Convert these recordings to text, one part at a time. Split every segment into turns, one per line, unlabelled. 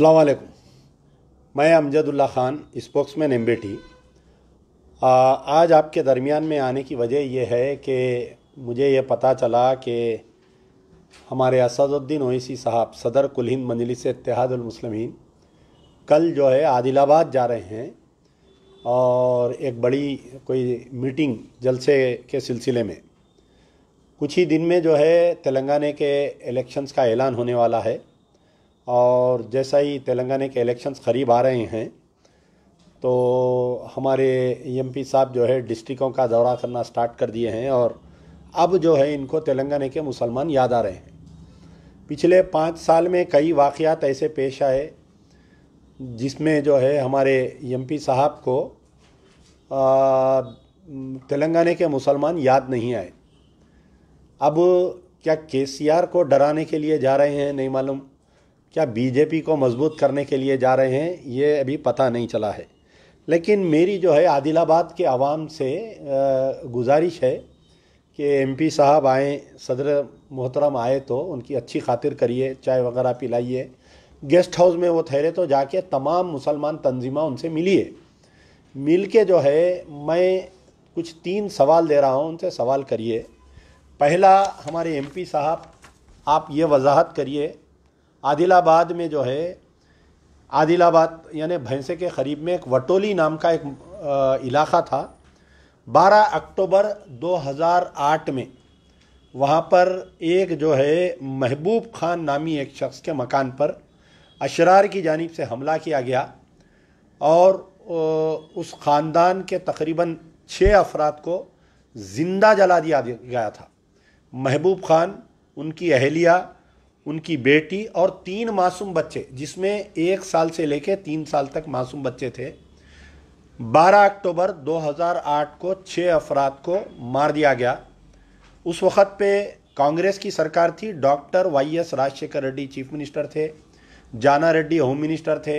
अलैक्म मैं Amjadullah Khan spokesman M बेटी आज आपके दरमियान में आने की वजह यह है कि मुझे ये पता चला कि हमारे असदुद्दीन ओसी साहब सदर कुल हिंद मजलिस इतिहादुलमसलमिन कल जो है आदिलाबाद जा रहे हैं और एक बड़ी कोई मीटिंग जलसे के सिलसिले में कुछ ही दिन में जो है तेलंगाना के इलेक्शंस का ऐलान होने वाला है और जैसा ही तेलंगाना के इलेक्शंस करीब आ रहे हैं तो हमारे एम e साहब जो है डिस्ट्रिक्टों का दौरा करना स्टार्ट कर दिए हैं और अब जो है इनको तेलंगाना के मुसलमान याद आ रहे हैं पिछले पाँच साल में कई वाक़ात ऐसे पेश आए जिसमें जो है हमारे एम e साहब को तेलंगाना के मुसलमान याद नहीं आए अब क्या के को डराने के लिए जा रहे हैं नहीं मालूम क्या बीजेपी को मजबूत करने के लिए जा रहे हैं ये अभी पता नहीं चला है लेकिन मेरी जो है आदिलाबाद के आवाम से गुजारिश है कि एमपी साहब आएँ सदर मोहतरम आए तो उनकी अच्छी खातिर करिए चाय वगैरह पिलाइए गेस्ट हाउस में वो ठहरे तो जाके तमाम मुसलमान तंजीमा उनसे मिलिए मिल के जो है मैं कुछ तीन सवाल दे रहा हूँ उनसे सवाल करिए पहला हमारे एमपी साहब आप ये वजाहत करिए आदिलाबाद में जो है आदिलाबाद यानी भैंसे के करीब में एक वटोली नाम का एक आ, इलाका था 12 अक्टूबर 2008 में वहाँ पर एक जो है महबूब खान नामी एक शख्स के मकान पर अशरार की जानब से हमला किया गया और उस ख़ानदान के तकरीबन छः अफराद को ज़िंदा जला दिया गया था महबूब खान उनकी अहलिया उनकी बेटी और तीन मासूम बच्चे जिसमें एक साल से लेकर तीन साल तक मासूम बच्चे थे 12 अक्टूबर 2008 को छः अफराद को मार दिया गया उस वक़्त पे कांग्रेस की सरकार थी doctor Y S Rajasekhara Reddy chief minister थे जाना रेड्डी होम मिनिस्टर थे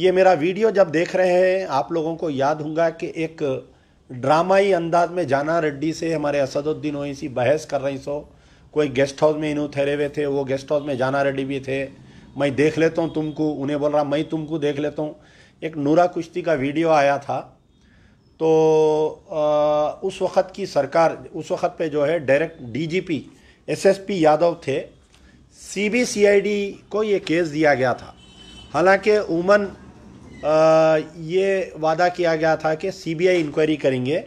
ये मेरा वीडियो जब देख रहे हैं आप लोगों को याद होगा कि एक ड्रामाई अंदाज में जाना रेड्डी से हमारे असदुद्दीन ओवैसी बहस कर रही सो कोई गेस्ट हाउस में इन्हों ठहरे हुए थे वो गेस्ट हाउस में जाना रेडी भी थे मैं देख लेता हूँ तुमको उन्हें बोल रहा मैं तुमको देख लेता हूँ एक नूरा कुश्ती का वीडियो आया था तो आ, उस वक़्त की सरकार उस वक़्त पे जो है डायरेक्ट डीजीपी एसएसपी यादव थे सीबीसीआईडी को ये केस दिया गया था हालांकि उमन आ, ये वादा किया गया था कि सीबीआई इंक्वायरी करेंगे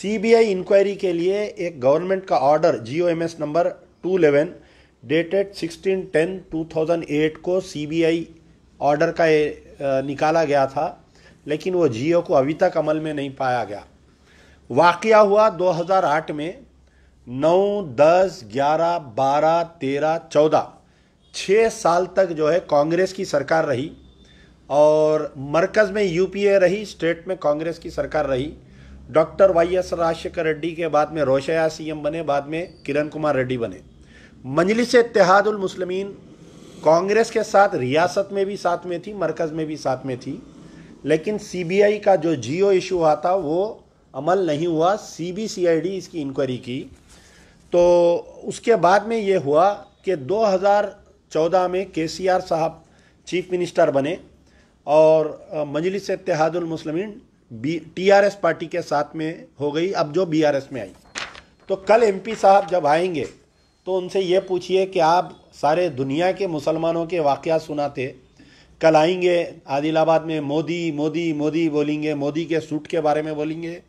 सीबीआई इंक्वायरी के लिए एक गवर्नमेंट का order GOMS number 211 dated 16 ten 2008 को सीबीआई ऑर्डर का निकाला गया था लेकिन वो जियो को अभी तक अमल में नहीं पाया गया वाक़ हुआ 2008 में 9, 10, 11, 12, 13, 14 छः साल तक जो है कांग्रेस की सरकार रही और मरकज़ में यूपीए रही स्टेट में कांग्रेस की सरकार रही doctor Y S Rajasekhara Reddy के बाद में रोशया सीएम बने बाद में किरण कुमार रेड्डी बने से इतिहादुल मुस्लिमीन कांग्रेस के साथ रियासत में भी साथ में थी मरकज़ में भी साथ में थी लेकिन सीबीआई का जो जियो इशू हुआ था वो अमल नहीं हुआ सीबीसीआईडी इसकी इंक्वायरी की तो उसके बाद में ये हुआ कि 2014 में केसीआर साहब चीफ मिनिस्टर बने और मजलिस इतिहादुल मुस्लिमीन बी टीआरएस पार्टी के साथ में हो गई अब जो बीआरएस में आई तो कल एमपी साहब जब आएंगे तो उनसे ये पूछिए कि आप सारे दुनिया के मुसलमानों के वाक़ सुनाते कल आएंगे आदिलाबाद में मोदी मोदी मोदी बोलेंगे मोदी के सूट के बारे में बोलेंगे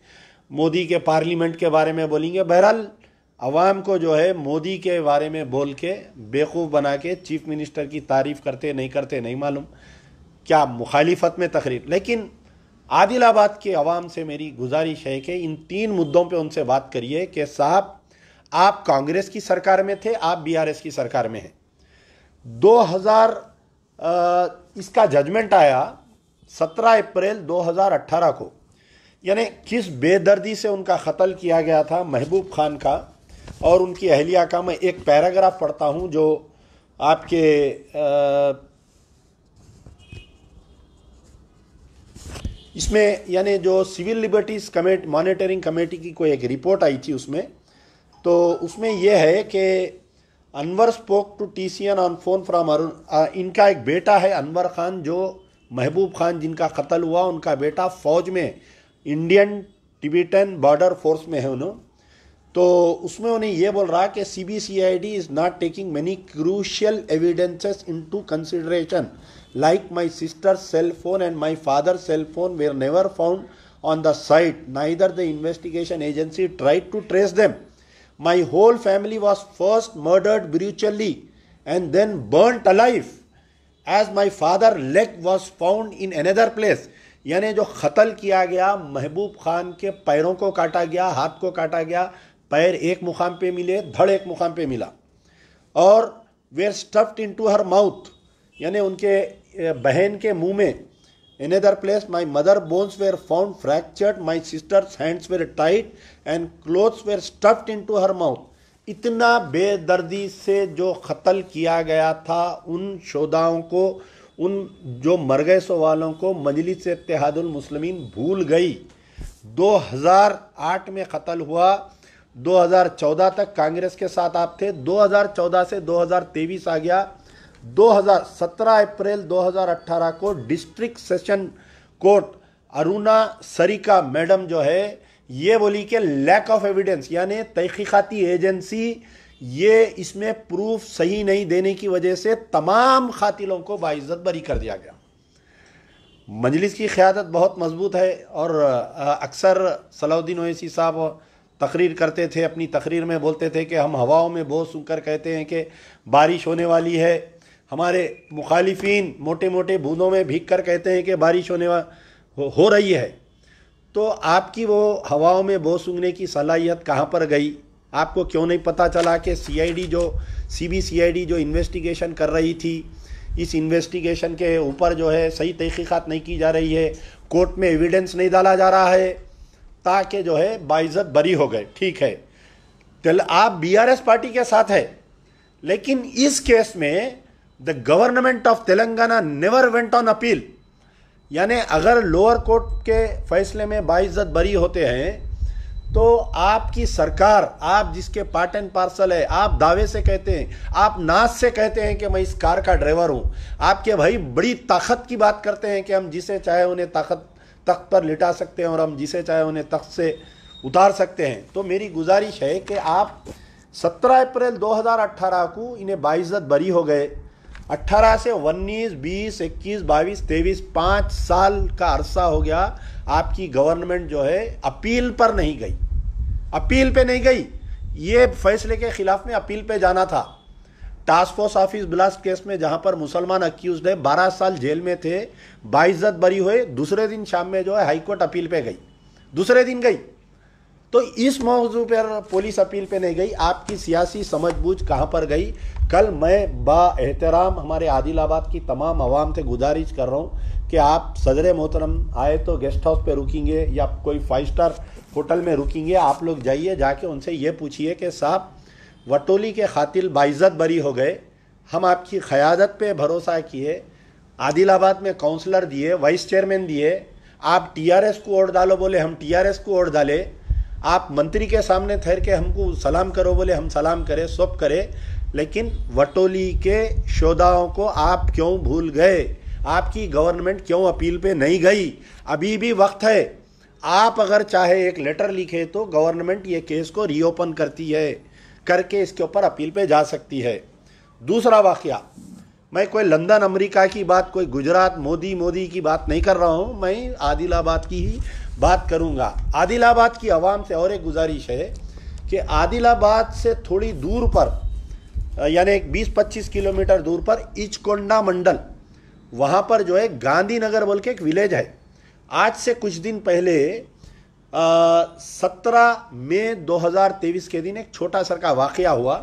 मोदी के पार्लियामेंट के बारे में बोलेंगे बहरहाल अवाम को जो है मोदी के बारे में बोल के बेवकूफ़ बना के चीफ मिनिस्टर की तारीफ़ करते नहीं करते नहीं मालूम क्या मुखालिफत में तकरीर लेकिन आदिलाबाद के आवाम से मेरी गुजारिश है कि इन तीन मुद्दों पे उनसे बात करिए कि साहब आप कांग्रेस की सरकार में थे आप बीआरएस की सरकार में हैं 2000 आ, इसका जजमेंट आया 17 अप्रैल 2018 को यानी किस बेदर्दी से उनका कत्ल किया गया था महबूब खान का और उनकी अहलिया का मैं एक पैराग्राफ पढ़ता हूँ जो आपके आ, इसमें यानी जो civil liberties committee monitoring committee की कोई एक रिपोर्ट आई थी उसमें तो उसमें यह है कि Anwar spoke to T C N on phone from Arun इनका एक बेटा है अनवर खान जो महबूब खान जिनका कत्ल हुआ उनका बेटा फौज में इंडियन टिबेटन बॉर्डर फोर्स में है उन्होंने तो उसमें उन्हें यह बोल रहा कि C B C I D is not taking many crucial evidences into consideration like my sister's cell phone and my father's cell phone were never found on the site. Neither the investigation agency tried to trace them. My whole family was first murdered brutally and then burnt alive as my father leg was found in another place. yani jo khatal kiya gaya mehboob khan ke pairon ko kaata gaya haath ko kaata gaya pair ek muqam pe mile dhad ek muqam pe mila aur were stuffed into her mouth yani unke बहन के मुंह में in other place my mother bones were found fractured my sister's hands were tied and clothes were stuffed into her mouth इतना बेदर्दी से जो कत्ल किया गया था उन शोदाओं को उन जो मर गए सो वालों को मजलिस मुस्लिमीन भूल गई 2008 में कत्ल हुआ 2014 तक कांग्रेस के साथ आप थे 2014 से 2023 आ गया 2017 अप्रैल 2018 को district session court Aruna Sarika madam जो है ये बोली कि लैक ऑफ एविडेंस यानी तहक़ीकती एजेंसी ये इसमें प्रूफ सही नहीं देने की वजह से तमाम खातिलों को बाइज़त बरी कर दिया गया मजलिस की क़्यादत बहुत मजबूत है और अक्सर सलाउद्दीन ओसी साहब तकरीर करते थे अपनी तकरीर में बोलते थे कि हम हवाओं में बहुत सुनकर कहते हैं कि बारिश होने वाली है हमारे मुखालिफिन मोटे मोटे बूंदों में भीग कर कहते हैं कि बारिश होने वा हो, हो रही है तो आपकी वो हवाओं में बो सूंघने की सलाहियत कहाँ पर गई आपको क्यों नहीं पता चला कि सीआईडी जो सीबीसीआईडी जो इन्वेस्टिगेशन कर रही थी इस इन्वेस्टिगेशन के ऊपर जो है सही तहकीक़ात नहीं की जा रही है कोर्ट में एविडेंस नहीं डाला जा रहा है ताकि जो है बाइज़त बरी हो गए ठीक है चल तो आप बीआरएस पार्टी के साथ है लेकिन इस केस में the government of Telangana never went on appeal यानी अगर लोअर कोर्ट के फैसले में बाइज्जत बरी होते हैं तो आपकी सरकार आप जिसके पार्ट एंड पार्सल है आप दावे से कहते हैं आप नाच से कहते हैं कि मैं इस कार का ड्राइवर हूँ आपके भाई बड़ी ताकत की बात करते हैं कि हम जिसे चाहे उन्हें ताकत तख्त पर लिटा सकते हैं और हम जिसे चाहे उन्हें तख्त से उतार सकते हैं तो मेरी गुजारिश है कि आप 17 अप्रैल 2018 को इन्हें बाइज्जत बरी हो गए 18 से 19, 20, 21, 22, 23, पाँच साल का अरसा हो गया आपकी गवर्नमेंट जो है अपील पर नहीं गई अपील पे नहीं गई ये फैसले के खिलाफ में अपील पे जाना था task force office blast case में जहां पर मुसलमान अक्यूज है बारह साल जेल में थे बाइज्जत बरी हुए दूसरे दिन शाम में जो है हाईकोर्ट अपील पे गई दूसरे दिन गई तो इस मौजू पर पुलिस अपील पे नहीं गई आपकी सियासी समझबूझ कहाँ पर गई कल मैं बा एहतराम हमारे आदिलाबाद की तमाम आवाम से गुजारिश कर रहा हूँ कि आप सदर मोहतरम आए तो गेस्ट हाउस पे रुकेंगे या कोई फाइव स्टार होटल में रुकेंगे आप लोग जाइए जाके उनसे ये पूछिए कि साहब वटोली के खातिल बाइज़त बरी हो गए हम आपकी क़्यादत पे भरोसा किए आदिलाबाद में काउंसलर दिए वाइस चेयरमैन दिए आप टीआरएस को वोट डालो बोले हम टीआरएस को वोट डाले आप मंत्री के सामने ठहर के हमको सलाम करो बोले हम सलाम करें सब करें लेकिन वटोली के शोदाओं को आप क्यों भूल गए आपकी गवर्नमेंट क्यों अपील पे नहीं गई अभी भी वक्त है आप अगर चाहे एक लेटर लिखे तो गवर्नमेंट ये केस को रीओपन करती है करके इसके ऊपर अपील पे जा सकती है दूसरा वाक्य मैं कोई लंदन अमेरिका की बात कोई गुजरात मोदी मोदी की बात नहीं कर रहा हूँ मैं आदिलाबाद की ही बात करूँगा आदिलाबाद की आवाम से और एक गुजारिश है कि आदिलाबाद से थोड़ी दूर पर यानी 20-25 किलोमीटर दूर पर इचकोंडा मंडल वहाँ पर जो है गांधीनगर बोल के एक विलेज है आज से कुछ दिन पहले सत्रह मई 2023 के दिन एक छोटा सर का वाक़ हुआ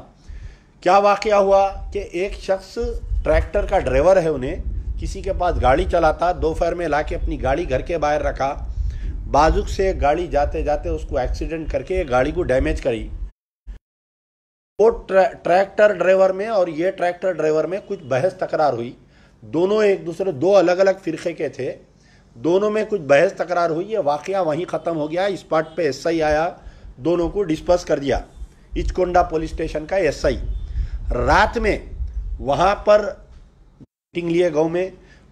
क्या वाक़ हुआ कि एक शख्स ट्रैक्टर का ड्राइवर है उन्हें किसी के पास गाड़ी चलाता दोपहर में ला के अपनी गाड़ी घर के बाहर रखा बाजुक से गाड़ी जाते जाते उसको एक्सीडेंट करके गाड़ी को डैमेज करी वो ट्रैक्टर ड्राइवर में और ये ट्रैक्टर ड्राइवर में कुछ बहस तकरार हुई दोनों एक दूसरे दो अलग अलग फ़िरक़े के थे दोनों में कुछ बहस तकरार हुई ये वाक़ वहीं ख़त्म हो गया इस पार्ट पे एस आई आया दोनों को डिस्पर्स कर दिया इचकोंडा पुलिस स्टेशन का एस आई रात में वहाँ पर मीटिंग लिए गाँव में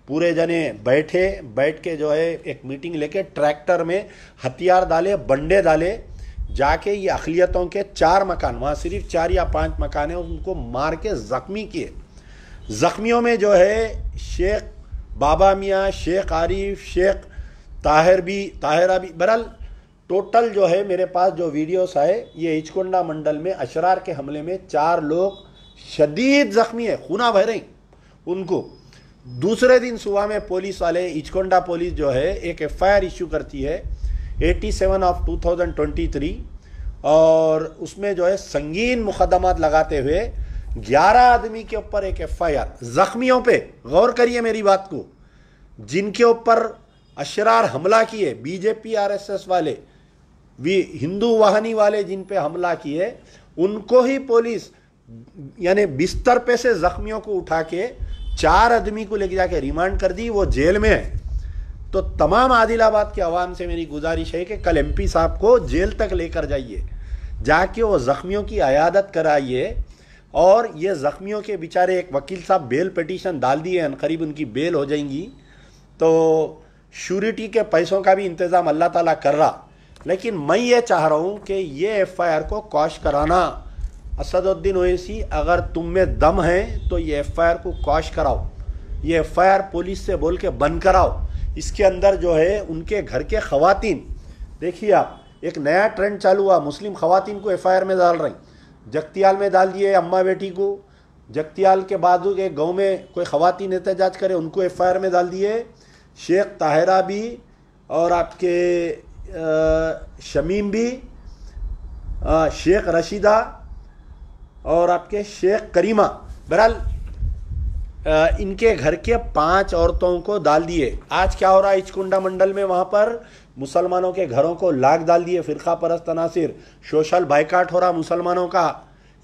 पूरे जने बैठे बैठ के जो है एक मीटिंग लेके ट्रैक्टर में हथियार डाले बंडे डाले जाके ये अखिलियतों के चार मकान वहाँ सिर्फ चार या पांच मकान है उनको मार के ज़ख्मी किए ज़ख्मियों में जो है शेख बाबा मियाँ शेख आरिफ शेख ताहिर भी ताहिरा भी बरल टोटल जो है मेरे पास जो वीडियोस आए ये हिचकुंडा मंडल में अशरार के हमले में चार लोग शदीद ज़ख्मी है खूना बह उनको दूसरे दिन सुबह में पुलिस वाले इचकोंडा पुलिस जो है एक एफआईआर इशू करती है 87 ऑफ 2023 और उसमें जो है संगीन मुकदमा लगाते हुए 11 आदमी के ऊपर एक आर जख्मियों पे गौर करिए मेरी बात को जिनके ऊपर अशरार हमला किए बीजेपी आरएसएस वाले भी हिंदू वाहनी वाले जिन पे हमला किए उनको ही पुलिस यानी बिस्तर पे से जख्मियों को उठा के चार आदमी को लेके जाके रिमांड कर दी वो जेल में है तो तमाम आदिलाबाद के आवाम से मेरी गुजारिश है कि कल एमपी साहब को जेल तक लेकर जाइए जाके वो ज़ख्मियों की अयादत कराइए और ये ज़ख्मियों के बेचारे एक वकील साहब बेल पटिशन डाल दिए हैं करीब उनकी बेल हो जाएंगी तो श्योरिटी के पैसों का भी इंतज़ाम अल्लाह ताला कर रहा लेकिन मैं ये चाह रहा हूँ कि ये आर को कॉश कराना असदुद्दीन ओवैसी अगर तुम में दम है तो ये एफ को कॉश कराओ ये एफ पुलिस से बोल के बंद कराओ इसके अंदर जो है उनके घर के ख़वातीन देखिए आप एक नया ट्रेंड चालू हुआ मुस्लिम ख़वातीन को एफ में डाल रही जगतियाल में डाल दिए अम्मा बेटी को जगतियाल के बाद एक गाँव में कोई ख़वातीन एहतजाज करे उनको एफ में डाल दिए शेख ताहिरा भी और आपके शमीम भी शेख रशीदा और आपके शेख करीमा बहरहाल इनके घर के पांच औरतों को डाल दिए आज क्या हो रहा है इचकुंडा मंडल में वहाँ पर मुसलमानों के घरों को लाग डाल दिए फिरका परस्त तनासिर सोशल बाइकाट हो रहा मुसलमानों का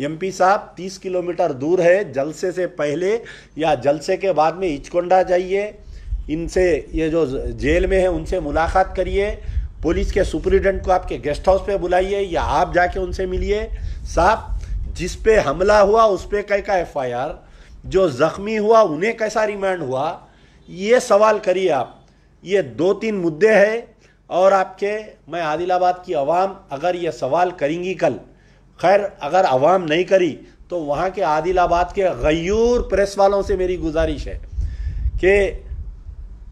एमपी साहब 30 किलोमीटर दूर है जलसे से पहले या जलसे के बाद में इचकुंडा जाइए इनसे ये जो जेल में है उनसे मुलाकात करिए पुलिस के सुप्रिटेंडेंट को आपके गेस्ट हाउस पे बुलाइए या आप जाके उनसे मिलिए साहब जिस पे हमला हुआ उस पर का एफ आई आर जो जख्मी हुआ उन्हें कैसा रिमांड हुआ ये सवाल करिए आप ये दो तीन मुद्दे हैं और आपके मैं आदिलाबाद की आवाम अगर ये सवाल करेंगी कल खैर अगर आवाम नहीं करी तो वहाँ के आदिलाबाद के गयूर प्रेस वालों से मेरी गुजारिश है कि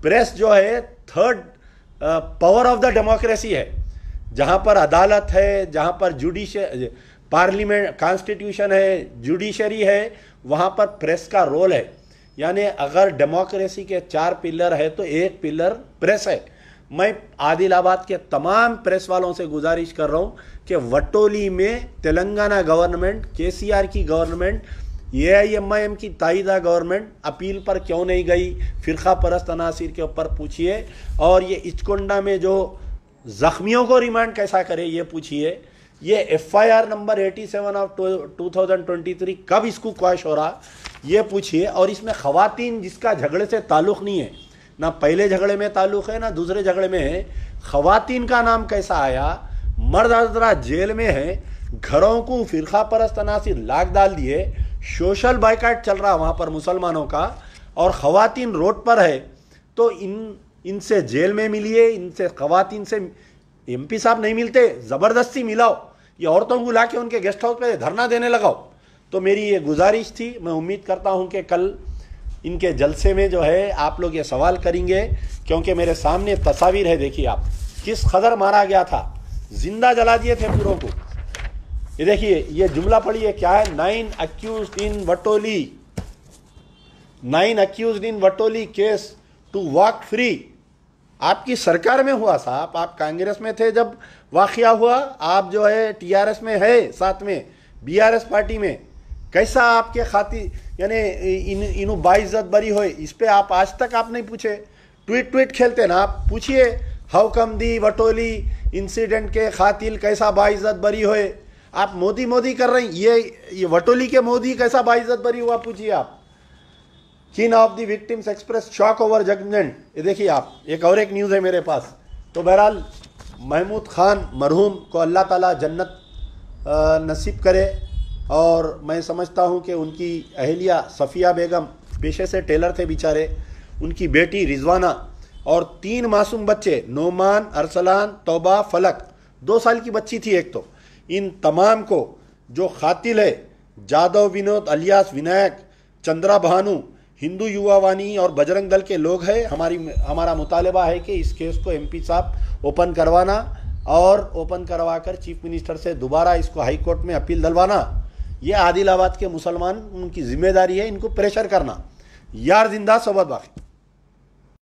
प्रेस जो है third power of the democracy है जहाँ पर अदालत है जहाँ पर जुडिश पार्लियामेंट कॉन्स्टिट्यूशन है जुडिशरी है वहाँ पर प्रेस का रोल है यानी अगर डेमोक्रेसी के चार पिलर है तो एक पिलर प्रेस है मैं आदिलाबाद के तमाम प्रेस वालों से गुजारिश कर रहा हूँ कि वटोली में तेलंगाना गवर्नमेंट केसीआर की government A I M I M की ताइदा गवर्नमेंट अपील पर क्यों नहीं गई फिरका परस्त अनासर के ऊपर पूछिए और ये इचकोंडा में जो ज़ख्मियों को रिमांड कैसा करे ये पूछिए ये F I R number eighty seven of two thousand twenty three कब इसको क्वाश हो रहा ये पूछिए और इसमें ख़वातीन जिसका झगड़े से ताल्लुक़ नहीं है ना पहले झगड़े में ताल्लुक़ है ना दूसरे झगड़े में है ख़वातीन का नाम कैसा आया मर्द हजरा जेल में है घरों को फिरखा परस्त अनासिर लाख डाल दिए सोशल बाइकाट चल रहा वहाँ पर मुसलमानों का और ख़वातीन रोड पर है तो इन इनसे जेल में मिलिए इनसे ख़वातीन से एमपी साहब नहीं मिलते ज़बरदस्ती मिलाओ ये औरतों को ला के उनके गेस्ट हाउस पे धरना देने लगाओ तो मेरी ये गुजारिश थी मैं उम्मीद करता हूँ कि कल इनके जलसे में जो है आप लोग ये सवाल करेंगे क्योंकि मेरे सामने तस्वीर है देखिए आप किस खदर मारा गया था जिंदा जला दिए थे पूरों को ये देखिए ये जुमला पढ़िए क्या है nine accused in Vatoli nine accused in Vatoli case to walk free आपकी सरकार में हुआ साहब आप कांग्रेस में थे जब वाक़ हुआ आप जो है टीआरएस में है साथ में बीआरएस पार्टी में कैसा आपके खाती यानी इन इनू बाइज्जत बरी हो इस पर आप आज तक आप नहीं पूछे ट्वीट ट्वीट खेलते ना आप पूछिए हाउ कम दी वटोली इंसिडेंट के खातिल कैसा बाइज्जत बरी हो आप मोदी मोदी कर रहे हैं ये ये वटोली के मोदी कैसा बाइज्जत बरी हुआ पूछिए आप चीन of the victims express shock over judgement ये देखिए आप एक और एक न्यूज़ है मेरे पास तो बहरहाल महमूद खान मरहूम को अल्लाह ताला जन्नत नसीब करे और मैं समझता हूँ कि उनकी अहलिया सफ़िया बेगम पेशे से टेलर थे बेचारे उनकी बेटी रिजवाना और तीन मासूम बच्चे नोमान अरसलान तोबा फलक दो साल की बच्ची थी एक तो इन तमाम को जो खातिल है जादव विनोद अलियास विनायक चंद्रा भानु हिंदू युवा वानी और बजरंग दल के लोग हैं हमारी हमारा मुतालबा है कि इस केस को एमपी साहब ओपन करवाना और ओपन करवा कर चीफ मिनिस्टर से दोबारा इसको हाई कोर्ट में अपील दलवाना ये आदिलाबाद के मुसलमान उनकी जिम्मेदारी है इनको प्रेशर करना यार जिंदा सोबत बाकी